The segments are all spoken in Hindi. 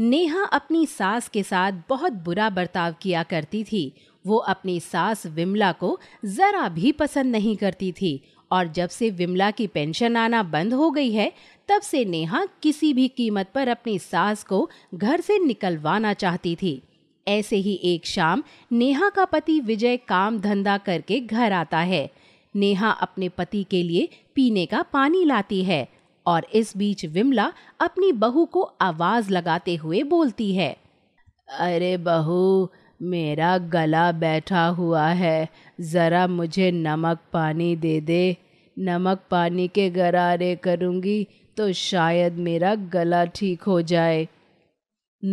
नेहा अपनी सास के साथ बहुत बुरा बर्ताव किया करती थी वो अपनी सास विमला को ज़रा भी पसंद नहीं करती थी और जब से विमला की पेंशन आना बंद हो गई है तब से नेहा किसी भी कीमत पर अपनी सास को घर से निकलवाना चाहती थी ऐसे ही एक शाम नेहा का पति विजय काम धंधा करके घर आता है नेहा अपने पति के लिए पीने का पानी लाती है और इस बीच विमला अपनी बहू को आवाज लगाते हुए बोलती है अरे बहू मेरा गला बैठा हुआ है ज़रा मुझे नमक पानी दे दे नमक पानी के गरारे करूँगी तो शायद मेरा गला ठीक हो जाए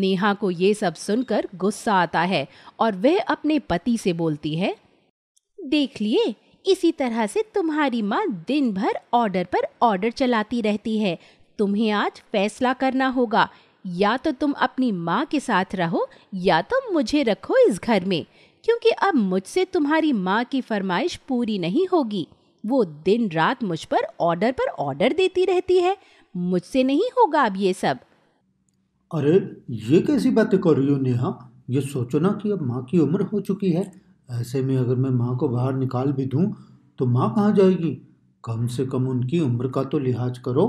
नेहा को ये सब सुनकर गुस्सा आता है और वह अपने पति से बोलती है देख लिए इसी तरह से तुम्हारी माँ दिन भर ऑर्डर पर ऑर्डर चलाती रहती है तुम्हें आज फैसला करना होगा या तो तुम अपनी माँ के साथ रहो या तो मुझे रखो इस घर में क्योंकि अब मुझसे तुम्हारी माँ की फरमाइश पूरी नहीं होगी वो दिन रात मुझ पर ऑर्डर पर ऑर्डर देती रहती है मुझसे नहीं होगा अब ये सब अरे ये कैसी बातें कर रही हो नेहा ये सोचो ना कि अब माँ की उम्र हो चुकी है ऐसे में अगर मैं माँ को बाहर निकाल भी दूँ तो माँ कहाँ जाएगी कम से कम उनकी उम्र का तो लिहाज करो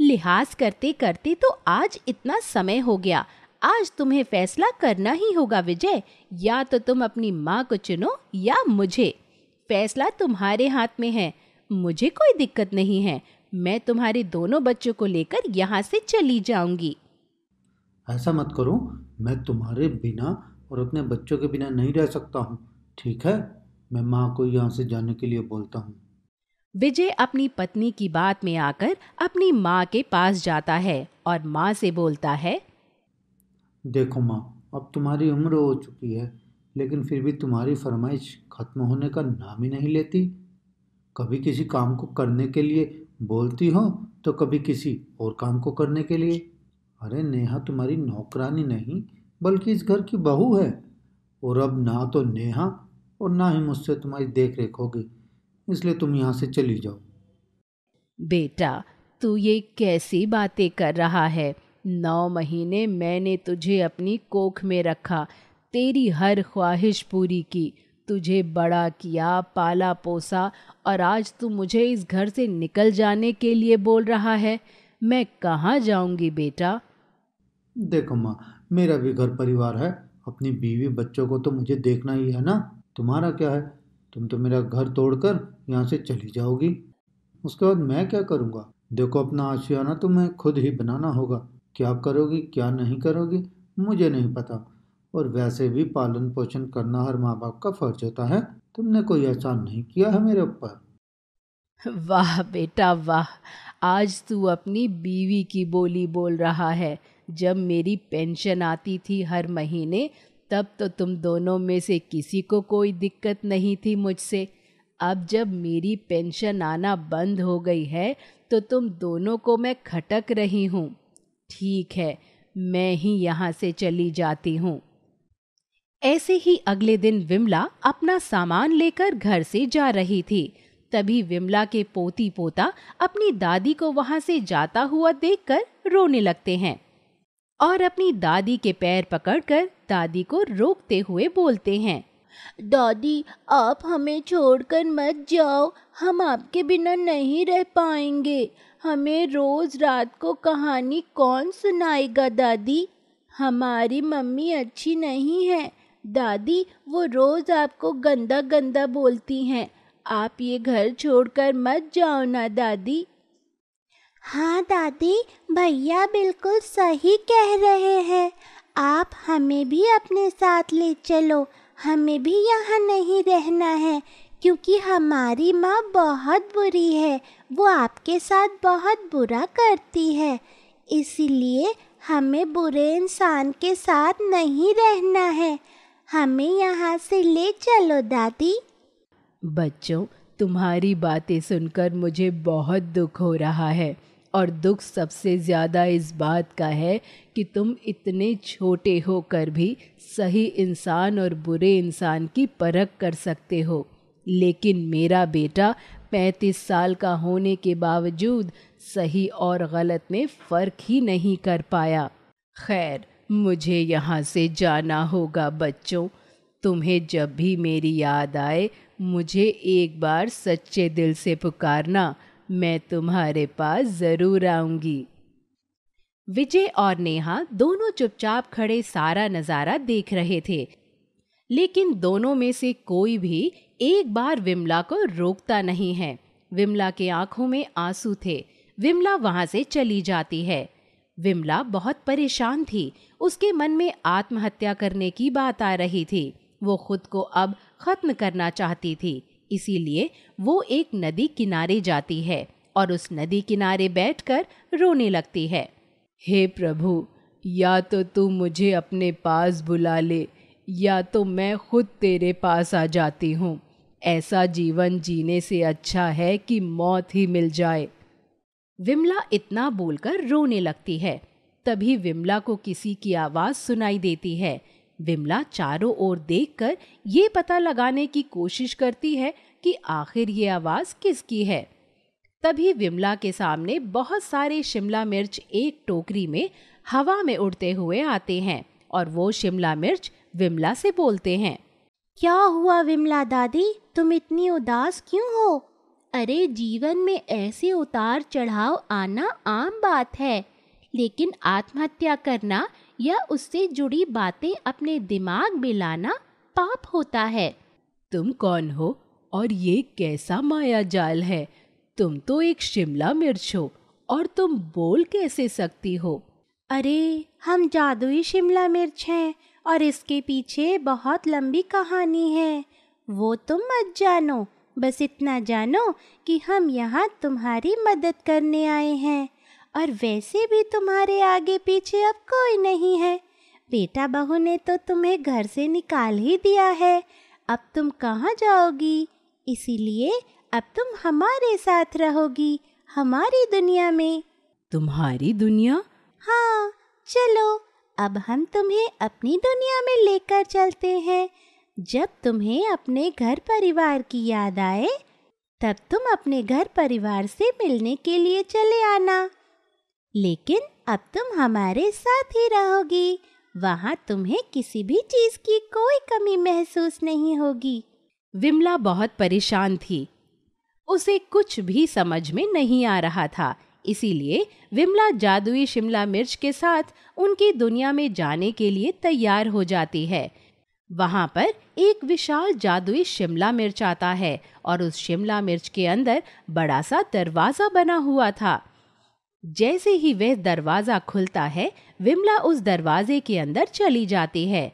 लिहाज करते करते तो आज इतना समय हो गया आज तुम्हें फैसला करना ही होगा विजय या तो तुम अपनी माँ को चुनो या मुझे फैसला तुम्हारे हाथ में है मुझे कोई दिक्कत नहीं है मैं तुम्हारे दोनों बच्चों को लेकर यहाँ से चली जाऊंगी ऐसा मत करो मैं तुम्हारे बिना और अपने बच्चों के बिना नहीं रह सकता हूँ ठीक है मैं माँ को यहाँ से जाने के लिए बोलता हूँ विजय अपनी पत्नी की बात में आकर अपनी माँ के पास जाता है और माँ से बोलता है देखो माँ अब तुम्हारी उम्र हो चुकी है लेकिन फिर भी तुम्हारी फरमाइश खत्म होने का नाम ही नहीं लेती कभी किसी काम को करने के लिए बोलती हो तो कभी किसी और काम को करने के लिए अरे नेहा तुम्हारी नौकरानी नहीं बल्कि इस घर की बहू है और अब ना तो नेहा और ना ही मुझसे तुम्हारी देख रेख होगी इसलिए तुम यहाँ से चली जाओ बेटा तू ये कैसी बातें कर रहा है नौ महीने मैंने तुझे अपनी कोख में रखा तेरी हर ख्वाहिश पूरी की तुझे बड़ा किया पाला पोसा और आज तू मुझे इस घर से निकल जाने के लिए बोल रहा है मैं कहाँ जाऊँगी बेटा देखो माँ मेरा भी घर परिवार है अपनी बीवी बच्चों को तो मुझे देखना ही है ना तुम्हारा क्या है तुम तो मेरा घर तोड़कर यहाँ से चली जाओगी उसके बाद मैं क्या करूँगा देखो अपना आशियाना तुम्हें खुद ही बनाना होगा क्या करोगी क्या नहीं करोगी मुझे नहीं पता और वैसे भी पालन पोषण करना हर माँ बाप का फर्ज होता है तुमने कोई एहसान नहीं किया है मेरे ऊपर वाह बेटा वाह आज तू अपनी बीवी की बोली बोल रहा है जब मेरी पेंशन आती थी हर महीने तब तो तुम दोनों में से किसी को कोई दिक्कत नहीं थी मुझसे अब जब मेरी पेंशन आना बंद हो गई है तो तुम दोनों को मैं खटक रही हूँ ठीक है मैं ही यहाँ से चली जाती हूँ ऐसे ही अगले दिन विमला अपना सामान लेकर घर से जा रही थी तभी विमला के पोती पोता अपनी दादी को वहाँ से जाता हुआ देखकर रोने लगते हैं और अपनी दादी के पैर पकड़कर दादी को रोकते हुए बोलते हैं दादी आप हमें छोड़कर मत जाओ हम आपके बिना नहीं रह पाएंगे हमें रोज रात को कहानी कौन सुनाएगा दादी हमारी मम्मी अच्छी नहीं है दादी वो रोज आपको गंदा गंदा बोलती हैं आप ये घर छोड़कर मत जाओ ना दादी हाँ दादी भैया बिल्कुल सही कह रहे हैं आप हमें भी अपने साथ ले चलो हमें भी यहाँ नहीं रहना है क्योंकि हमारी माँ बहुत बुरी है वो आपके साथ बहुत बुरा करती है इसीलिए हमें बुरे इंसान के साथ नहीं रहना है हमें यहाँ से ले चलो दादी बच्चों तुम्हारी बातें सुनकर मुझे बहुत दुख हो रहा है और दुख सबसे ज़्यादा इस बात का है कि तुम इतने छोटे होकर भी सही इंसान और बुरे इंसान की परख कर सकते हो लेकिन मेरा बेटा पैंतीस साल का होने के बावजूद सही और गलत में फ़र्क ही नहीं कर पाया खैर मुझे यहाँ से जाना होगा बच्चों तुम्हें जब भी मेरी याद आए मुझे एक बार सच्चे दिल से पुकारना मैं तुम्हारे पास ज़रूर आऊंगी विजय और नेहा दोनों चुपचाप खड़े सारा नज़ारा देख रहे थे लेकिन दोनों में से कोई भी एक बार विमला को रोकता नहीं है विमला के आंखों में आंसू थे विमला वहां से चली जाती है विमला बहुत परेशान थी उसके मन में आत्महत्या करने की बात आ रही थी वो खुद को अब खत्म करना चाहती थी इसीलिए वो एक नदी किनारे जाती है और उस नदी किनारे बैठकर रोने लगती है हे प्रभु या तो तू मुझे अपने पास बुला ले या तो मैं खुद तेरे पास आ जाती हूँ ऐसा जीवन जीने से अच्छा है कि मौत ही मिल जाए विमला इतना बोलकर रोने लगती है तभी विमला को किसी की आवाज़ सुनाई देती है विमला चारों ओर देखकर ये पता लगाने की कोशिश करती है कि आखिर ये आवाज़ किसकी है तभी विमला के सामने बहुत सारे शिमला मिर्च एक टोकरी में हवा में उड़ते हुए आते हैं और वो शिमला मिर्च विमला से बोलते हैं क्या हुआ विमला दादी तुम इतनी उदास क्यों हो अरे जीवन में ऐसे उतार चढ़ाव आना आम बात है लेकिन आत्महत्या करना या उससे जुड़ी बातें अपने दिमाग में लाना पाप होता है तुम कौन हो और ये कैसा माया जाल है तुम तो एक शिमला मिर्च हो और तुम बोल कैसे सकती हो अरे हम जादुई शिमला मिर्च हैं और इसके पीछे बहुत लंबी कहानी है वो तुम मत जानो बस इतना जानो कि हम यहाँ तुम्हारी मदद करने आए हैं और वैसे भी तुम्हारे आगे पीछे अब कोई नहीं है बेटा बहू ने तो तुम्हें घर से निकाल ही दिया है अब तुम कहाँ जाओगी इसीलिए अब तुम हमारे साथ रहोगी हमारी दुनिया में तुम्हारी दुनिया हाँ चलो अब हम तुम्हें अपनी दुनिया में लेकर चलते हैं जब तुम्हें अपने घर परिवार की याद आए तब तुम अपने घर परिवार से मिलने के लिए चले आना लेकिन अब तुम हमारे साथ ही रहोगी वहाँ तुम्हें किसी भी चीज की कोई कमी महसूस नहीं होगी विमला बहुत परेशान थी उसे कुछ भी समझ में नहीं आ रहा था इसीलिए विमला जादुई शिमला मिर्च के साथ उनकी दुनिया में जाने के लिए तैयार हो जाती है वहाँ पर एक विशाल जादुई शिमला मिर्च आता है और उस शिमला मिर्च के अंदर बड़ा सा दरवाज़ा बना हुआ था जैसे ही वह दरवाजा खुलता है विमला उस दरवाजे के अंदर चली जाती है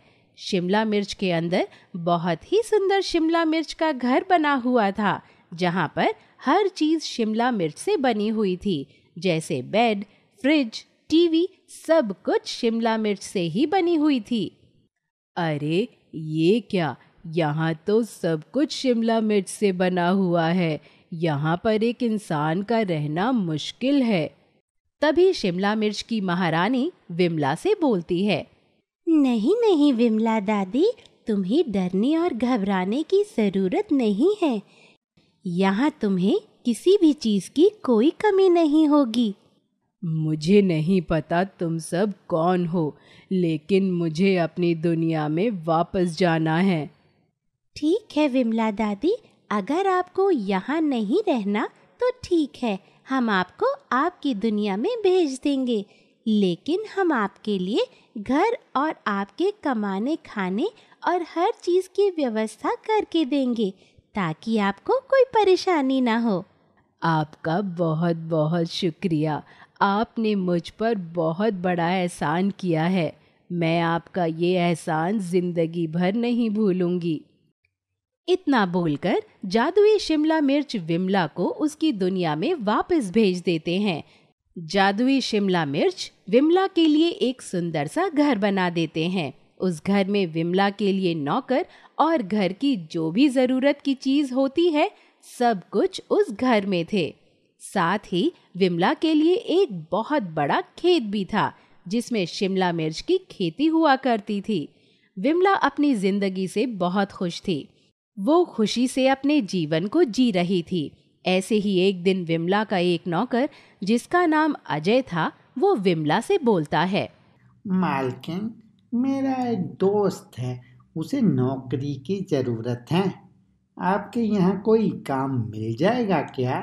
शिमला मिर्च के अंदर बहुत ही सुंदर शिमला मिर्च का घर बना हुआ था जहाँ पर हर चीज शिमला मिर्च से बनी हुई थी जैसे बेड फ्रिज टीवी सब कुछ शिमला मिर्च से ही बनी हुई थी अरे ये क्या यहाँ तो सब कुछ शिमला मिर्च से बना हुआ है यहाँ पर एक इंसान का रहना मुश्किल है तभी शिमला मिर्च की महारानी विमला से बोलती है नहीं नहीं विमला दादी तुम्हें डरने और घबराने की ज़रूरत नहीं है यहाँ तुम्हें किसी भी चीज़ की कोई कमी नहीं होगी मुझे नहीं पता तुम सब कौन हो लेकिन मुझे अपनी दुनिया में वापस जाना है ठीक है विमला दादी अगर आपको यहाँ नहीं रहना तो ठीक है हम आपको आपकी दुनिया में भेज देंगे लेकिन हम आपके लिए घर और आपके कमाने खाने और हर चीज़ की व्यवस्था करके देंगे ताकि आपको कोई परेशानी ना हो आपका बहुत बहुत शुक्रिया आपने मुझ पर बहुत बड़ा एहसान किया है मैं आपका ये एहसान ज़िंदगी भर नहीं भूलूँगी इतना बोलकर जादुई शिमला मिर्च विमला को उसकी दुनिया में वापस भेज देते हैं जादुई शिमला मिर्च विमला के लिए एक सुंदर सा घर बना देते हैं उस घर में विमला के लिए नौकर और घर की जो भी ज़रूरत की चीज़ होती है सब कुछ उस घर में थे साथ ही विमला के लिए एक बहुत बड़ा खेत भी था जिसमें शिमला मिर्च की खेती हुआ करती थी विमला अपनी ज़िंदगी से बहुत खुश थी वो खुशी से अपने जीवन को जी रही थी ऐसे ही एक दिन विमला का एक नौकर जिसका नाम अजय था वो विमला से बोलता है मालकिन मेरा एक दोस्त है उसे नौकरी की ज़रूरत है आपके यहाँ कोई काम मिल जाएगा क्या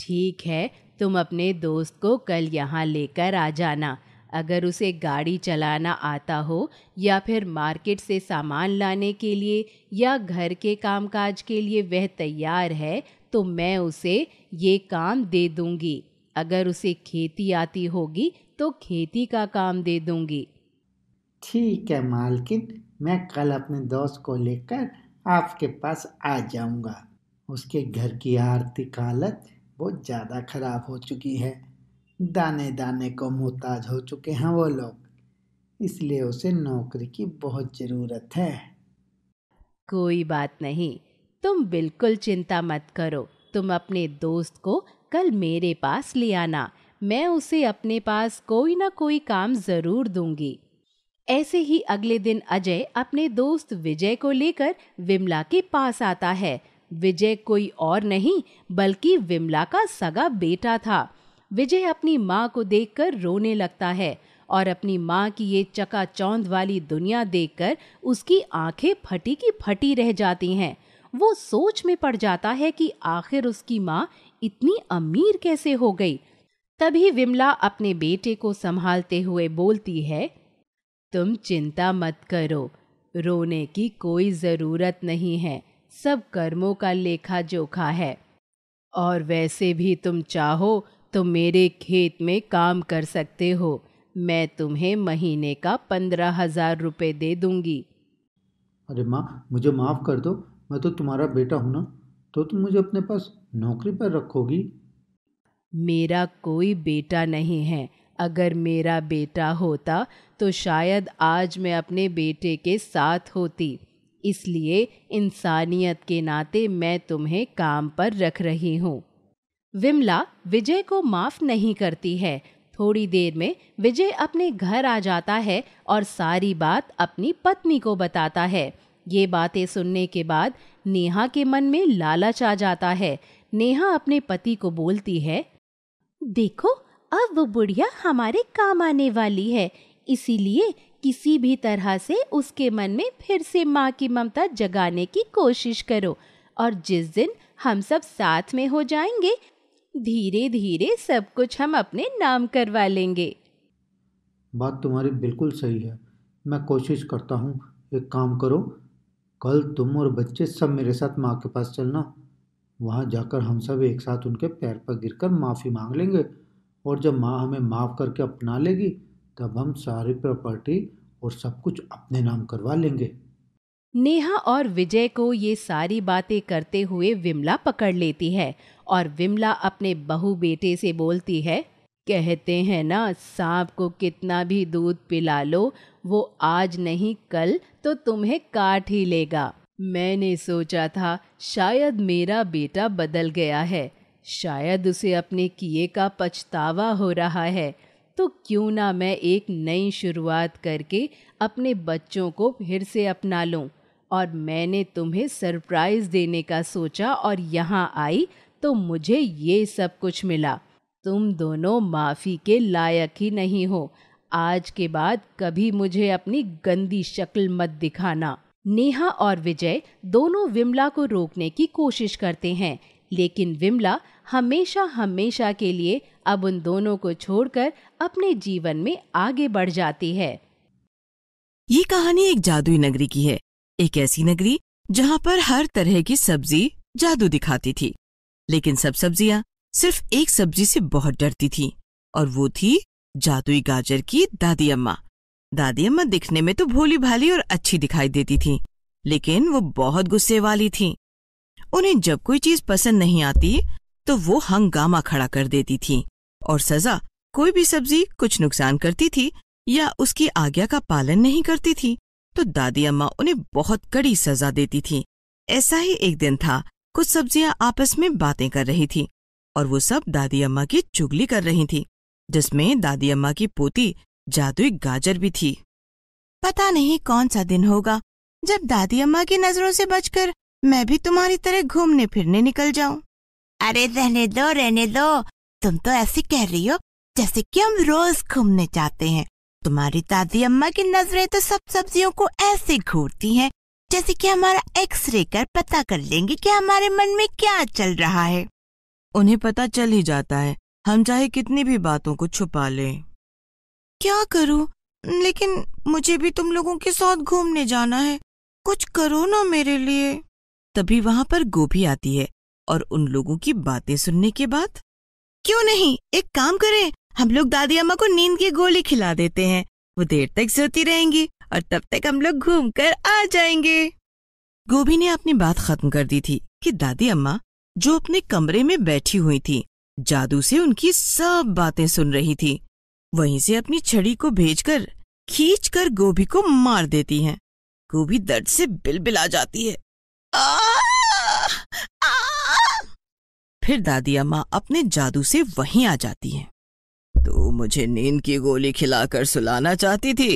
ठीक है तुम अपने दोस्त को कल यहाँ लेकर आ जाना अगर उसे गाड़ी चलाना आता हो या फिर मार्केट से सामान लाने के लिए या घर के कामकाज के लिए वह तैयार है तो मैं उसे ये काम दे दूंगी अगर उसे खेती आती होगी तो खेती का काम दे दूंगी ठीक है मालकिन मैं कल अपने दोस्त को लेकर आपके पास आ जाऊंगा उसके घर की आर्थिक हालत बहुत ज़्यादा खराब हो चुकी है दाने दाने को मोहताज हो चुके हैं वो लोग इसलिए उसे नौकरी की बहुत ज़रूरत है कोई बात नहीं तुम बिल्कुल चिंता मत करो तुम अपने दोस्त को कल मेरे पास ले आना मैं उसे अपने पास कोई ना कोई काम ज़रूर दूंगी ऐसे ही अगले दिन अजय अपने दोस्त विजय को लेकर विमला के पास आता है विजय कोई और नहीं बल्कि विमला का सगा बेटा था विजय अपनी माँ को देखकर रोने लगता है और अपनी माँ की ये चकाचौंध वाली दुनिया देखकर उसकी आंखें फटी की फटी रह जाती हैं वो सोच में पड़ जाता है कि आखिर उसकी माँ इतनी अमीर कैसे हो गई तभी विमला अपने बेटे को संभालते हुए बोलती है तुम चिंता मत करो रोने की कोई ज़रूरत नहीं है सब कर्मों का लेखा जोखा है और वैसे भी तुम चाहो तो मेरे खेत में काम कर सकते हो मैं तुम्हें महीने का पंद्रह हजार रुपये दे दूंगी अरे माँ मुझे माफ़ कर दो मैं तो तुम्हारा बेटा हूँ ना तो तुम मुझे अपने पास नौकरी पर रखोगी मेरा कोई बेटा नहीं है अगर मेरा बेटा होता तो शायद आज मैं अपने बेटे के साथ होती इसलिए इंसानियत के नाते मैं तुम्हें काम पर रख रही हूँ विमला विजय को माफ नहीं करती है थोड़ी देर में विजय अपने घर आ जाता है और सारी बात अपनी पत्नी को बताता है ये बातें सुनने के बाद नेहा के मन में लालच आ जाता है नेहा अपने पति को बोलती है देखो अब वो बुढ़िया हमारे काम आने वाली है इसीलिए किसी भी तरह से उसके मन में फिर से माँ की ममता जगाने की कोशिश करो और जिस दिन हम सब साथ में हो जाएंगे धीरे धीरे सब कुछ हम अपने नाम करवा लेंगे बात तुम्हारी बिल्कुल सही है मैं कोशिश करता हूँ एक काम करो कल तुम और बच्चे सब मेरे साथ माँ के पास चलना वहाँ जाकर हम सब एक साथ उनके पैर पर गिर कर माफ़ी मांग लेंगे और जब माँ हमें माफ़ करके अपना लेगी तब हम सारी प्रॉपर्टी और सब कुछ अपने नाम करवा लेंगे नेहा और विजय को ये सारी बातें करते हुए विमला पकड़ लेती है और विमला अपने बहु बेटे से बोलती है कहते हैं ना सांप को कितना भी दूध पिला लो वो आज नहीं कल तो तुम्हें काट ही लेगा मैंने सोचा था शायद मेरा बेटा बदल गया है शायद उसे अपने किए का पछतावा हो रहा है तो क्यों ना मैं एक नई शुरुआत करके अपने बच्चों को फिर से अपना लूँ और मैंने तुम्हें सरप्राइज देने का सोचा और यहाँ आई तो मुझे ये सब कुछ मिला तुम दोनों माफ़ी के लायक ही नहीं हो आज के बाद कभी मुझे अपनी गंदी शक्ल मत दिखाना नेहा और विजय दोनों विमला को रोकने की कोशिश करते हैं लेकिन विमला हमेशा हमेशा के लिए अब उन दोनों को छोड़कर अपने जीवन में आगे बढ़ जाती है ये कहानी एक जादुई नगरी की है एक ऐसी नगरी जहां पर हर तरह की सब्जी जादू दिखाती थी लेकिन सब सब्जियां सिर्फ एक सब्जी से बहुत डरती थी और वो थी जादुई गाजर की दादी अम्मा दादी अम्मा दिखने में तो भोली भाली और अच्छी दिखाई देती थी लेकिन वो बहुत गुस्से वाली थी उन्हें जब कोई चीज पसंद नहीं आती तो वो हंगामा खड़ा कर देती थी और सजा कोई भी सब्जी कुछ नुकसान करती थी या उसकी आज्ञा का पालन नहीं करती थी तो दादी अम्मा उन्हें बहुत कड़ी सजा देती थी ऐसा ही एक दिन था कुछ सब्जियां आपस में बातें कर रही थी और वो सब दादी अम्मा की चुगली कर रही थी जिसमें दादी अम्मा की पोती जादुई गाजर भी थी पता नहीं कौन सा दिन होगा जब दादी अम्मा की नजरों से बचकर मैं भी तुम्हारी तरह घूमने फिरने निकल जाऊं अरे रहने दो रहने दो तुम तो ऐसी कह रही हो जैसे कि हम रोज घूमने जाते हैं तुम्हारी दादी अम्मा की नजरें तो सब सब्जियों को ऐसे घूरती हैं जैसे कि हमारा एक्सरे कर पता कर लेंगे कि हमारे मन में क्या चल रहा है उन्हें पता चल ही जाता है हम चाहे कितनी भी बातों को छुपा लें क्या करूं लेकिन मुझे भी तुम लोगों के साथ घूमने जाना है कुछ करो ना मेरे लिए तभी वहां पर गोभी आती है और उन लोगों की बातें सुनने के बाद क्यों नहीं एक काम करें हम लोग दादी अम्मा को नींद की गोली खिला देते हैं वो देर तक सोती रहेंगी और तब तक हम लोग घूम कर आ जाएंगे गोभी ने अपनी बात खत्म कर दी थी कि दादी अम्मा जो अपने कमरे में बैठी हुई थी जादू से उनकी सब बातें सुन रही थी वहीं से अपनी छड़ी को भेजकर खींच कर गोभी को मार देती हैं। गोभी दर्द से बिलबिला जाती है आ, आ, फिर दादी अम्मा अपने जादू से वहीं आ जाती हैं। तू मुझे नींद की गोली खिलाकर सुलाना चाहती थी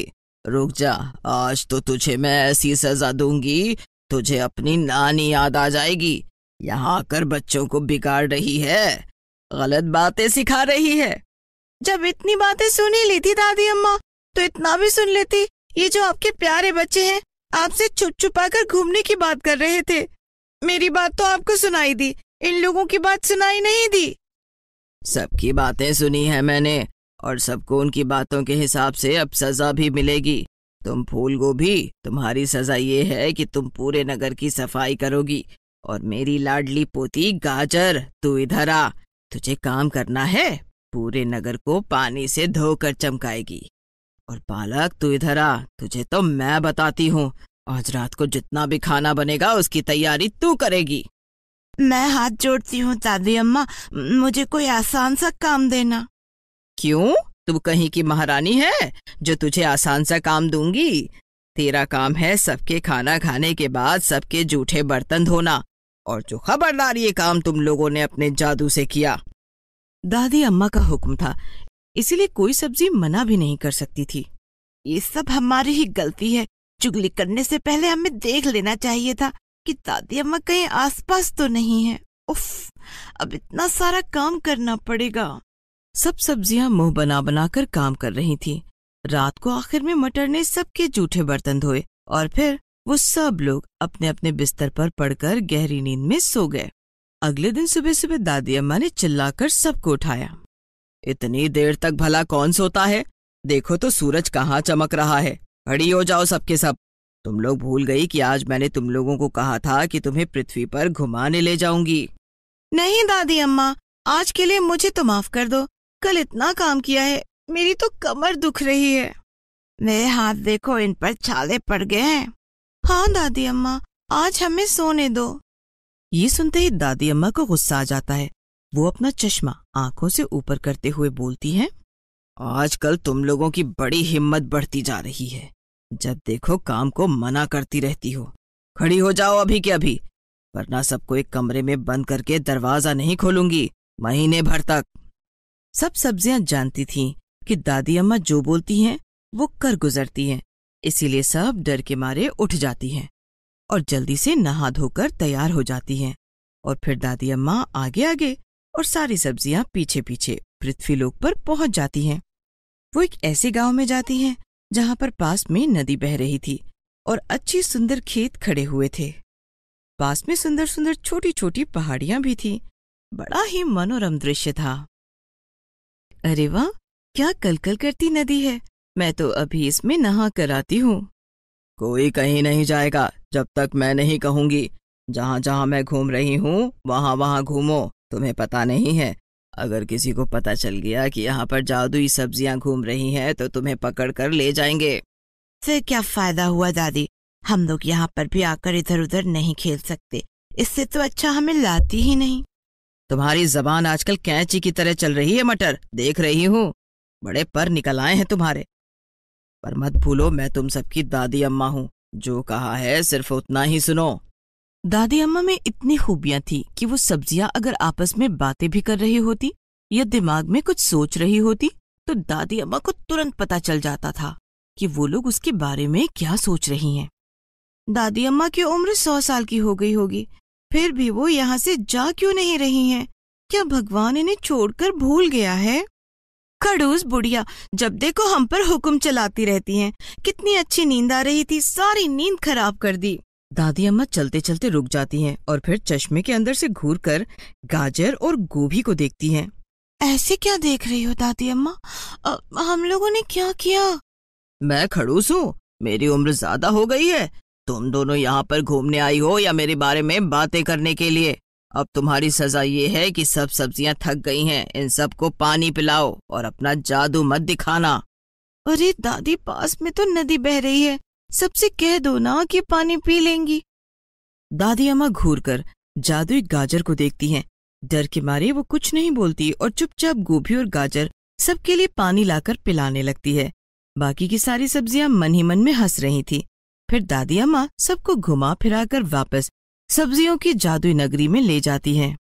रुक जा आज तो तुझे मैं ऐसी सजा दूंगी तुझे अपनी नानी याद आ जाएगी यहाँ आकर बच्चों को बिगाड़ रही है गलत बातें सिखा रही है जब इतनी बातें सुन ही ली थी दादी अम्मा तो इतना भी सुन लेती ये जो आपके प्यारे बच्चे हैं आपसे छुप छुपा कर घूमने की बात कर रहे थे मेरी बात तो आपको सुनाई दी इन लोगों की बात सुनाई नहीं दी सबकी बातें सुनी है मैंने और सबको उनकी बातों के हिसाब से अब सजा भी मिलेगी तुम फूल गोभी तुम्हारी सजा ये है कि तुम पूरे नगर की सफाई करोगी और मेरी लाडली पोती गाजर तू इधर आ तुझे काम करना है पूरे नगर को पानी से धोकर चमकाएगी और पालक तू इधर आ तुझे तो मैं बताती हूँ आज रात को जितना भी खाना बनेगा उसकी तैयारी तू करेगी मैं हाथ जोड़ती हूँ दादी अम्मा मुझे कोई आसान सा काम देना क्यों तू कहीं की महारानी है जो तुझे आसान सा काम दूंगी तेरा काम है सबके खाना खाने के बाद सबके जूठे बर्तन धोना और जो खबरदार ये काम तुम लोगों ने अपने जादू से किया दादी अम्मा का हुक्म था इसीलिए कोई सब्जी मना भी नहीं कर सकती थी ये सब हमारी ही गलती है चुगली करने से पहले हमें देख लेना चाहिए था कि दादी अम्मा कहीं आसपास तो नहीं है उफ, अब इतना सारा काम करना पड़ेगा सब सब्जियां मुंह बना बनाकर काम कर रही थी रात को आखिर में मटर ने सबके जूठे बर्तन धोए और फिर वो सब लोग अपने अपने बिस्तर पर पड़कर गहरी नींद में सो गए अगले दिन सुबह सुबह दादी अम्मा ने चिल्लाकर सबको उठाया इतनी देर तक भला कौन सोता है देखो तो सूरज कहाँ चमक रहा है खड़ी हो जाओ सबके सब तुम लोग भूल गई कि आज मैंने तुम लोगों को कहा था कि तुम्हें पृथ्वी पर घुमाने ले जाऊंगी नहीं दादी अम्मा आज के लिए मुझे तो माफ कर दो कल इतना काम किया है मेरी तो कमर दुख रही है मेरे हाथ देखो इन पर छाले पड़ गए हैं हाँ दादी अम्मा आज हमें सोने दो ये सुनते ही दादी अम्मा को गुस्सा आ जाता है वो अपना चश्मा आंखों से ऊपर करते हुए बोलती हैं आजकल तुम लोगों की बड़ी हिम्मत बढ़ती जा रही है जब देखो काम को मना करती रहती हो खड़ी हो जाओ अभी के अभी वरना सबको एक कमरे में बंद करके दरवाजा नहीं खोलूंगी महीने भर तक सब सब्जियां जानती थीं कि दादी अम्मा जो बोलती हैं वो कर गुजरती हैं इसीलिए सब डर के मारे उठ जाती हैं और जल्दी से नहा धोकर तैयार हो जाती हैं और फिर दादी अम्मा आगे आगे और सारी सब्जियां पीछे पीछे पृथ्वी लोक पर पहुंच जाती हैं वो एक ऐसे गांव में जाती हैं जहां पर पास में नदी बह रही थी और अच्छी सुंदर खेत खड़े हुए थे पास में सुंदर सुंदर छोटी छोटी पहाड़ियां भी थी बड़ा ही मनोरम दृश्य था अरे वाह क्या कलकल करती नदी है मैं तो अभी इसमें नहा कर आती हूँ कोई कहीं नहीं जाएगा जब तक मैं नहीं कहूंगी जहाँ जहाँ मैं घूम रही हूँ वहाँ वहाँ घूमो तुम्हें पता नहीं है अगर किसी को पता चल गया कि यहाँ पर जादुई सब्जियाँ घूम रही हैं तो तुम्हें पकड़ कर ले जाएंगे फिर क्या फायदा हुआ दादी हम लोग यहाँ पर भी आकर इधर उधर नहीं खेल सकते इससे तो अच्छा हमें लाती ही नहीं तुम्हारी जबान आजकल कैंची की तरह चल रही है मटर देख रही हूँ बड़े पर निकल आए हैं तुम्हारे पर मत भूलो मैं तुम सबकी दादी अम्मा हूँ जो कहा है सिर्फ उतना ही सुनो दादी अम्मा में इतनी खूबियां थी कि वो सब्जियां अगर आपस में बातें भी कर रही होती या दिमाग में कुछ सोच रही होती तो दादी अम्मा को तुरंत पता चल जाता था कि वो लोग उसके बारे में क्या सोच रही हैं दादी अम्मा की उम्र सौ साल की हो गई होगी फिर भी वो यहाँ से जा क्यों नहीं रही हैं क्या भगवान इन्हें छोड़कर भूल गया है खड़ूस बुढ़िया जब देखो हम पर हुक्म चलाती रहती हैं कितनी अच्छी नींद आ रही थी सारी नींद खराब कर दी दादी अम्मा चलते चलते रुक जाती हैं और फिर चश्मे के अंदर से घूर कर गाजर और गोभी को देखती हैं। ऐसे क्या देख रही हो दादी अम्मा आ, हम लोगों ने क्या किया मैं खड़ूस हूँ मेरी उम्र ज्यादा हो गई है तुम दोनों यहाँ पर घूमने आई हो या मेरे बारे में बातें करने के लिए अब तुम्हारी सजा ये है कि सब सब्जियाँ थक गई हैं इन सबको पानी पिलाओ और अपना जादू मत दिखाना अरे दादी पास में तो नदी बह रही है सबसे कह दो ना कि पानी पी लेंगी दादी अम्मा घूर कर जादुई गाजर को देखती हैं डर के मारे वो कुछ नहीं बोलती और चुपचाप गोभी और गाजर सबके लिए पानी लाकर पिलाने लगती है बाकी की सारी सब्जियां मन ही मन में हंस रही थी फिर दादी अम्मा सबको घुमा फिरा कर वापस सब्जियों की जादुई नगरी में ले जाती हैं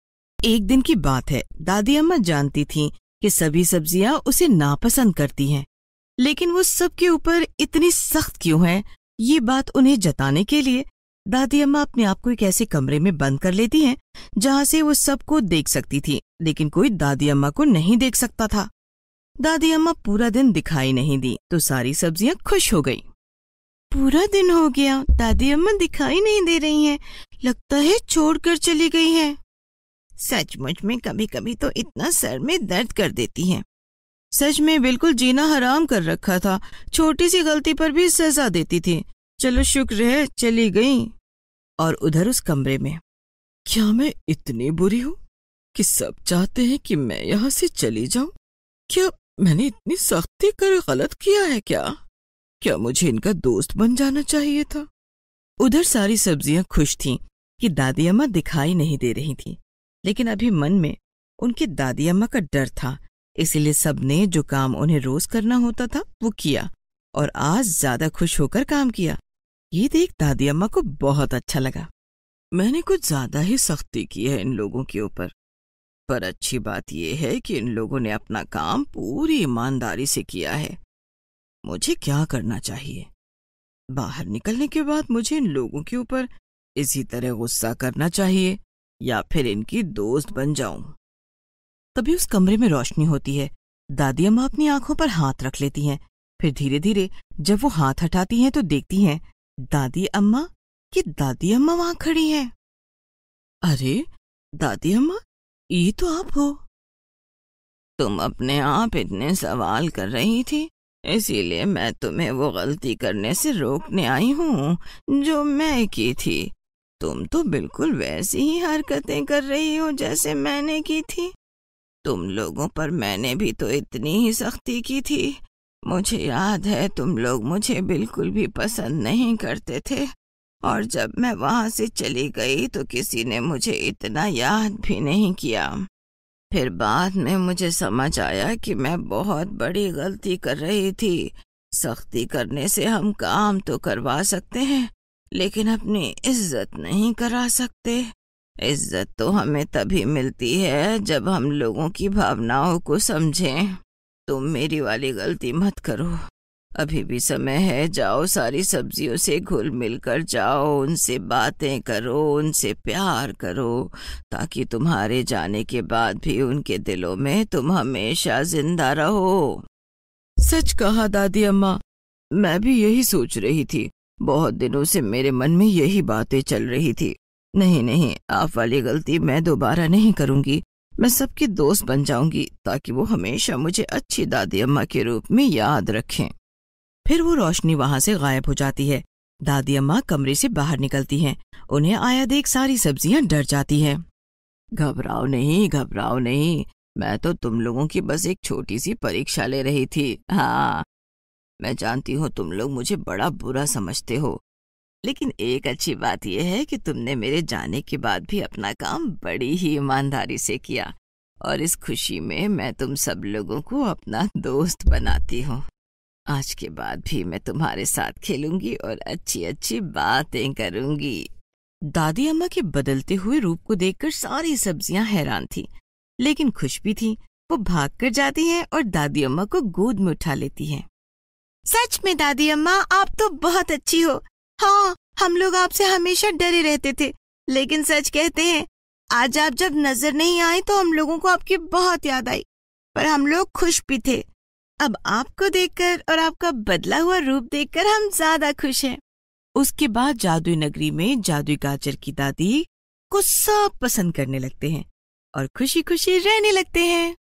एक दिन की बात है दादी अम्मा जानती थीं कि सभी सब्जियां उसे नापसंद करती हैं लेकिन वो सबके ऊपर इतनी सख्त क्यों है ये बात उन्हें जताने के लिए दादी अम्मा अपने आप को एक ऐसे कमरे में बंद कर लेती हैं जहां से वो सबको देख सकती थी लेकिन कोई दादी अम्मा को नहीं देख सकता था दादी अम्मा पूरा दिन दिखाई नहीं दी तो सारी सब्जियां खुश हो गई पूरा दिन हो गया दादी अम्मा दिखाई नहीं दे रही हैं लगता है छोड़कर चली गई हैं सचमुच में कभी कभी तो इतना सर में दर्द कर देती हैं सच में बिल्कुल जीना हराम कर रखा था छोटी सी गलती पर भी सजा देती थी चलो शुक्र है चली गई और उधर उस कमरे में क्या मैं इतनी बुरी हूँ कि सब चाहते हैं कि मैं यहाँ से चली जाऊं क्या मैंने इतनी सख्ती कर गलत किया है क्या क्या मुझे इनका दोस्त बन जाना चाहिए था उधर सारी सब्जियां खुश थीं कि दादी अम्मा दिखाई नहीं दे रही थी लेकिन अभी मन में उनकी दादी अम्मा का डर था इसीलिए सबने जो काम उन्हें रोज करना होता था वो किया और आज ज्यादा खुश होकर काम किया ये देख दादी अम्मा को बहुत अच्छा लगा मैंने कुछ ज्यादा ही सख्ती की है इन लोगों के ऊपर पर अच्छी बात यह है कि इन लोगों ने अपना काम पूरी ईमानदारी से किया है मुझे क्या करना चाहिए बाहर निकलने के बाद मुझे इन लोगों के ऊपर इसी तरह गुस्सा करना चाहिए या फिर इनकी दोस्त बन जाऊं तभी उस कमरे में रोशनी होती है दादी अम्मा अपनी आंखों पर हाथ रख लेती हैं फिर धीरे धीरे जब वो हाथ हटाती हैं तो देखती हैं दादी अम्मा कि दादी अम्मा वहां खड़ी हैं अरे दादी अम्मा ये तो आप हो तुम अपने आप इतने सवाल कर रही थी इसीलिए मैं तुम्हें वो गलती करने से रोकने आई हूँ जो मैं की थी तुम तो बिल्कुल वैसी ही हरकतें कर रही हो जैसे मैंने की थी तुम लोगों पर मैंने भी तो इतनी ही सख्ती की थी मुझे याद है तुम लोग मुझे बिल्कुल भी पसंद नहीं करते थे और जब मैं वहाँ से चली गई तो किसी ने मुझे इतना याद भी नहीं किया फिर बाद में मुझे समझ आया कि मैं बहुत बड़ी गलती कर रही थी सख्ती करने से हम काम तो करवा सकते हैं लेकिन अपनी इज्जत नहीं करा सकते इज्जत तो हमें तभी मिलती है जब हम लोगों की भावनाओं को समझें तुम मेरी वाली गलती मत करो अभी भी समय है जाओ सारी सब्जियों से घुल मिल कर जाओ उनसे बातें करो उनसे प्यार करो ताकि तुम्हारे जाने के बाद भी उनके दिलों में तुम हमेशा जिंदा रहो सच कहा दादी अम्मा मैं भी यही सोच रही थी बहुत दिनों से मेरे मन में यही बातें चल रही थी नहीं नहीं आप वाली गलती मैं दोबारा नहीं करूंगी मैं सबकी दोस्त बन जाऊंगी ताकि वो हमेशा मुझे अच्छी दादी अम्मा के रूप में याद रखें फिर वो रोशनी वहां से गायब हो जाती है दादी अम्मा कमरे से बाहर निकलती हैं उन्हें आया देख सारी सब्जियां डर जाती हैं घबराओ नहीं घबराओ नहीं मैं तो तुम लोगों की बस एक छोटी सी परीक्षा ले रही थी हाँ मैं जानती हूँ तुम लोग मुझे बड़ा बुरा समझते हो लेकिन एक अच्छी बात यह है कि तुमने मेरे जाने के बाद भी अपना काम बड़ी ही ईमानदारी से किया और इस खुशी में मैं तुम सब लोगों को अपना दोस्त बनाती हूँ आज के बाद भी मैं तुम्हारे साथ खेलूंगी और अच्छी अच्छी बातें करूंगी दादी अम्मा के बदलते हुए रूप को देखकर सारी सब्जियां हैरान थी लेकिन खुश भी थी वो भाग कर जाती हैं और दादी अम्मा को गोद में उठा लेती हैं। सच में दादी अम्मा आप तो बहुत अच्छी हो हाँ हम लोग आपसे हमेशा डरे रहते थे लेकिन सच कहते हैं आज आप जब नजर नहीं आए तो हम लोगों को आपकी बहुत याद आई पर हम लोग खुश भी थे अब आपको देखकर और आपका बदला हुआ रूप देखकर हम ज्यादा खुश हैं उसके बाद जादुई नगरी में जादुई गाजर की दादी को सब पसंद करने लगते हैं और खुशी खुशी रहने लगते हैं